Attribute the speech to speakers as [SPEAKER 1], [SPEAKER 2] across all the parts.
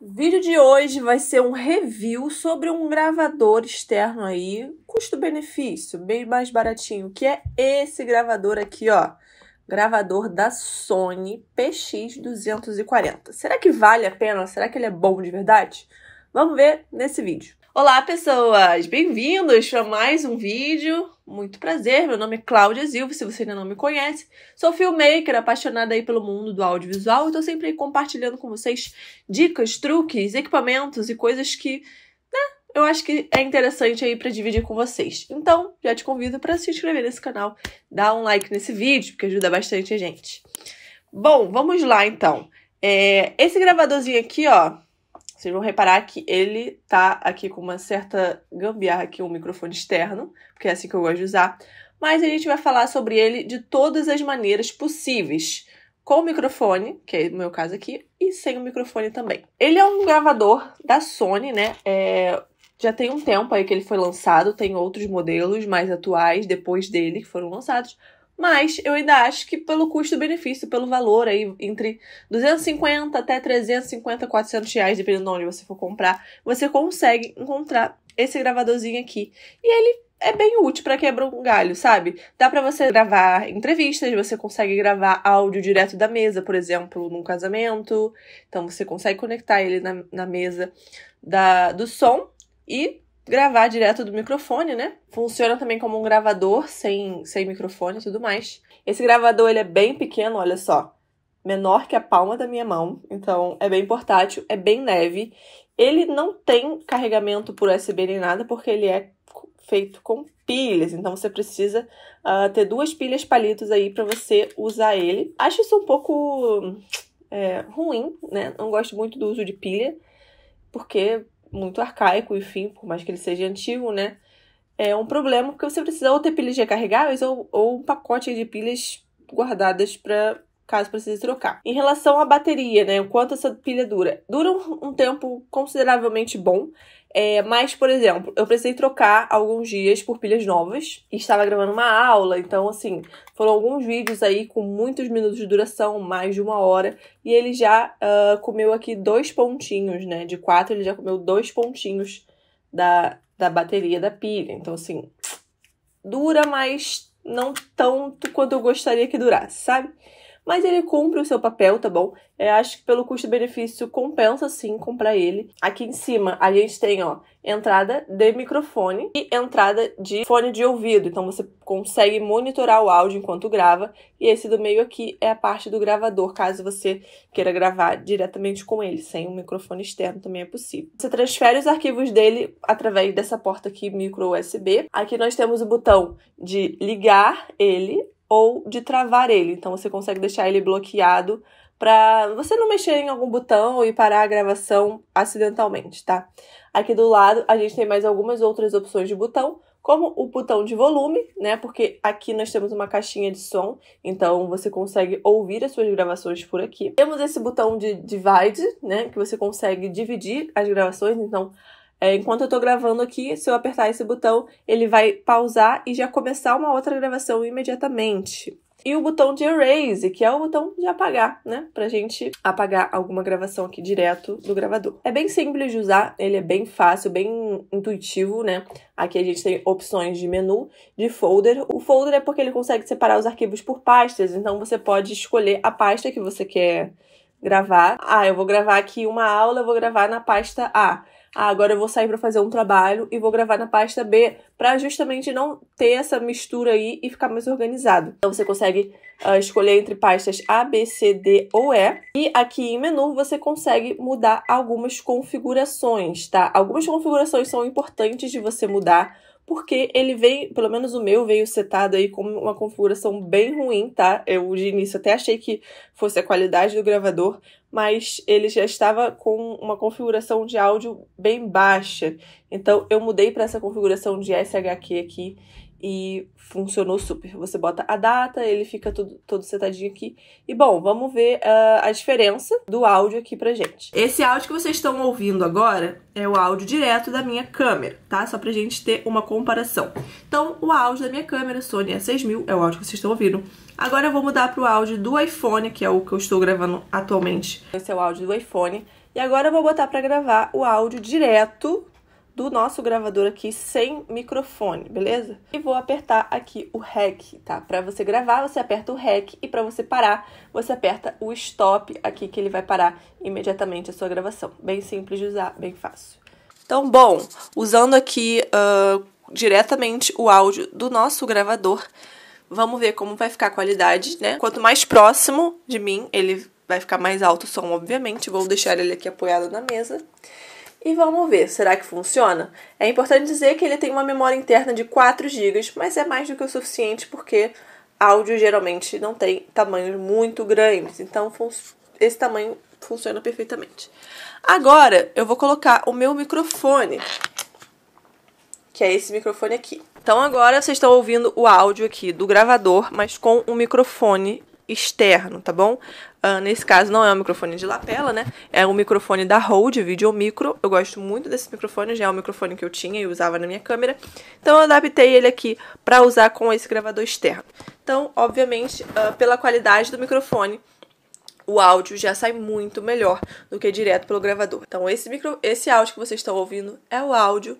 [SPEAKER 1] O vídeo de hoje vai ser um review sobre um gravador externo aí, custo-benefício, bem mais baratinho, que é esse gravador aqui, ó. Gravador da Sony PX240. Será que vale a pena? Será que ele é bom de verdade? Vamos ver nesse vídeo. Olá, pessoas! Bem-vindos a mais um vídeo. Muito prazer, meu nome é Cláudia Silva, se você ainda não me conhece. Sou filmmaker, apaixonada aí pelo mundo do audiovisual e estou sempre compartilhando com vocês dicas, truques, equipamentos e coisas que né, eu acho que é interessante aí para dividir com vocês. Então, já te convido para se inscrever nesse canal, dar um like nesse vídeo, porque ajuda bastante a gente. Bom, vamos lá então. É, esse gravadorzinho aqui, ó, vocês vão reparar que ele tá aqui com uma certa gambiarra aqui, um microfone externo, porque é assim que eu gosto de usar. Mas a gente vai falar sobre ele de todas as maneiras possíveis. Com o microfone, que é o meu caso aqui, e sem o microfone também. Ele é um gravador da Sony, né? É, já tem um tempo aí que ele foi lançado, tem outros modelos mais atuais depois dele que foram lançados, mas eu ainda acho que pelo custo-benefício, pelo valor aí, entre 250 até 350, 400 reais, dependendo de onde você for comprar, você consegue encontrar esse gravadorzinho aqui. E ele é bem útil para quebrar um galho, sabe? Dá para você gravar entrevistas, você consegue gravar áudio direto da mesa, por exemplo, num casamento. Então você consegue conectar ele na, na mesa da, do som e gravar direto do microfone, né? Funciona também como um gravador sem, sem microfone e tudo mais. Esse gravador ele é bem pequeno, olha só. Menor que a palma da minha mão, então é bem portátil, é bem leve. Ele não tem carregamento por USB nem nada, porque ele é feito com pilhas, então você precisa uh, ter duas pilhas palitos aí para você usar ele. Acho isso um pouco é, ruim, né? Não gosto muito do uso de pilha, porque muito arcaico, enfim, por mais que ele seja antigo, né? É um problema porque você precisa ou ter pilhas recarregáveis ou, ou um pacote de pilhas guardadas para caso precise trocar. Em relação à bateria, né, o quanto essa pilha dura? Dura um, um tempo consideravelmente bom. É, mas, por exemplo, eu precisei trocar alguns dias por pilhas novas. E estava gravando uma aula, então, assim, foram alguns vídeos aí com muitos minutos de duração, mais de uma hora. E ele já uh, comeu aqui dois pontinhos, né? De quatro, ele já comeu dois pontinhos da, da bateria da pilha. Então, assim, dura, mas não tanto quanto eu gostaria que durasse, sabe? mas ele cumpre o seu papel, tá bom? Eu acho que pelo custo-benefício compensa sim comprar ele. Aqui em cima a gente tem, ó, entrada de microfone e entrada de fone de ouvido. Então você consegue monitorar o áudio enquanto grava. E esse do meio aqui é a parte do gravador, caso você queira gravar diretamente com ele, sem um microfone externo também é possível. Você transfere os arquivos dele através dessa porta aqui micro USB. Aqui nós temos o botão de ligar ele ou de travar ele. Então você consegue deixar ele bloqueado para você não mexer em algum botão e parar a gravação acidentalmente, tá? Aqui do lado a gente tem mais algumas outras opções de botão, como o botão de volume, né? Porque aqui nós temos uma caixinha de som, então você consegue ouvir as suas gravações por aqui. Temos esse botão de divide, né? Que você consegue dividir as gravações, então é, enquanto eu tô gravando aqui, se eu apertar esse botão, ele vai pausar e já começar uma outra gravação imediatamente. E o botão de erase, que é o botão de apagar, né? Pra gente apagar alguma gravação aqui direto do gravador. É bem simples de usar, ele é bem fácil, bem intuitivo, né? Aqui a gente tem opções de menu, de folder. O folder é porque ele consegue separar os arquivos por pastas, então você pode escolher a pasta que você quer gravar. Ah, eu vou gravar aqui uma aula, eu vou gravar na pasta A ah, agora eu vou sair para fazer um trabalho e vou gravar na pasta B, para justamente não ter essa mistura aí e ficar mais organizado. Então você consegue uh, escolher entre pastas A, B, C, D ou E. E aqui em menu você consegue mudar algumas configurações, tá? Algumas configurações são importantes de você mudar, porque ele vem, pelo menos o meu veio setado aí com uma configuração bem ruim, tá? Eu de início até achei que fosse a qualidade do gravador, mas ele já estava com uma configuração de áudio bem baixa. Então eu mudei para essa configuração de SHQ aqui e funcionou super. Você bota a data, ele fica tudo, todo setadinho aqui. E bom, vamos ver uh, a diferença do áudio aqui pra gente. Esse áudio que vocês estão ouvindo agora é o áudio direto da minha câmera, tá? Só pra gente ter uma comparação. Então, o áudio da minha câmera Sony A6000 é, é o áudio que vocês estão ouvindo. Agora eu vou mudar para o áudio do iPhone, que é o que eu estou gravando atualmente. Esse é o áudio do iPhone. E agora eu vou botar para gravar o áudio direto do nosso gravador aqui sem microfone, beleza? E vou apertar aqui o REC, tá? Para você gravar, você aperta o REC e para você parar, você aperta o STOP aqui que ele vai parar imediatamente a sua gravação. Bem simples de usar, bem fácil. Então, bom, usando aqui uh, diretamente o áudio do nosso gravador, Vamos ver como vai ficar a qualidade, né? Quanto mais próximo de mim, ele vai ficar mais alto o som, obviamente. Vou deixar ele aqui apoiado na mesa. E vamos ver, será que funciona? É importante dizer que ele tem uma memória interna de 4 GB, mas é mais do que o suficiente porque áudio geralmente não tem tamanhos muito grandes, então esse tamanho funciona perfeitamente. Agora eu vou colocar o meu microfone que é esse microfone aqui. Então agora vocês estão ouvindo o áudio aqui do gravador, mas com um microfone externo, tá bom? Uh, nesse caso não é um microfone de lapela, né? É um microfone da Rode Videomicro. Micro. Eu gosto muito desse microfone, já é o um microfone que eu tinha e usava na minha câmera. Então eu adaptei ele aqui para usar com esse gravador externo. Então, obviamente, uh, pela qualidade do microfone, o áudio já sai muito melhor do que direto pelo gravador. Então esse micro, esse áudio que vocês estão ouvindo é o áudio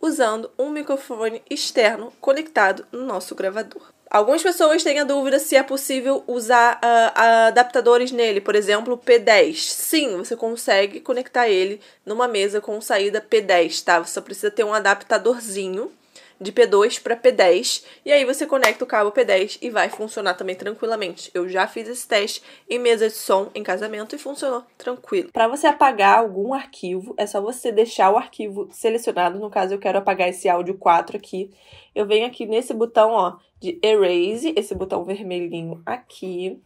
[SPEAKER 1] usando um microfone externo conectado no nosso gravador. Algumas pessoas têm a dúvida se é possível usar uh, adaptadores nele, por exemplo, P10. Sim, você consegue conectar ele numa mesa com saída P10, tá? Você só precisa ter um adaptadorzinho de P2 para P10 e aí você conecta o cabo P10 e vai funcionar também tranquilamente. Eu já fiz esse teste em mesa de som em casamento e funcionou tranquilo. Para você apagar algum arquivo, é só você deixar o arquivo selecionado. No caso, eu quero apagar esse áudio 4 aqui. Eu venho aqui nesse botão, ó, de Erase, esse botão vermelhinho aqui.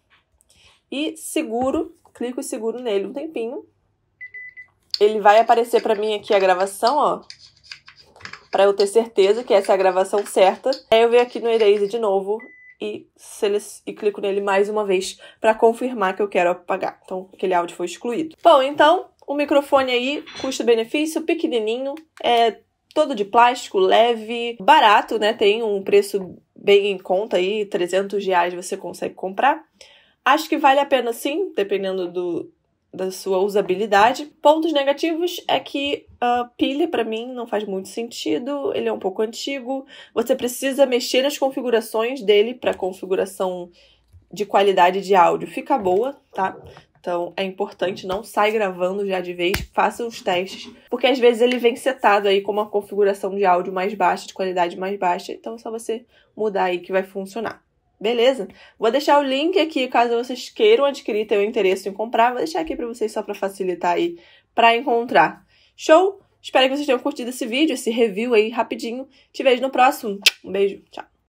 [SPEAKER 1] E seguro, clico e seguro nele um tempinho. Ele vai aparecer para mim aqui a gravação, ó para eu ter certeza que essa é a gravação certa. Aí eu venho aqui no Erase de novo e, e clico nele mais uma vez para confirmar que eu quero apagar. Então, aquele áudio foi excluído. Bom, então, o microfone aí, custo-benefício, pequenininho, é todo de plástico, leve, barato, né? Tem um preço bem em conta aí, 300 reais você consegue comprar. Acho que vale a pena sim, dependendo do, da sua usabilidade. Pontos negativos é que a ah, pilha, para mim, não faz muito sentido, ele é um pouco antigo, você precisa mexer nas configurações dele para configuração de qualidade de áudio fica boa, tá? Então é importante, não sai gravando já de vez, faça os testes, porque às vezes ele vem setado aí com uma configuração de áudio mais baixa, de qualidade mais baixa, então é só você mudar aí que vai funcionar. Beleza? Vou deixar o link aqui caso vocês queiram adquirir, tenham interesse em comprar. Vou deixar aqui para vocês só para facilitar aí para encontrar. Show? Espero que vocês tenham curtido esse vídeo, esse review aí rapidinho. Te vejo no próximo. Um beijo. Tchau.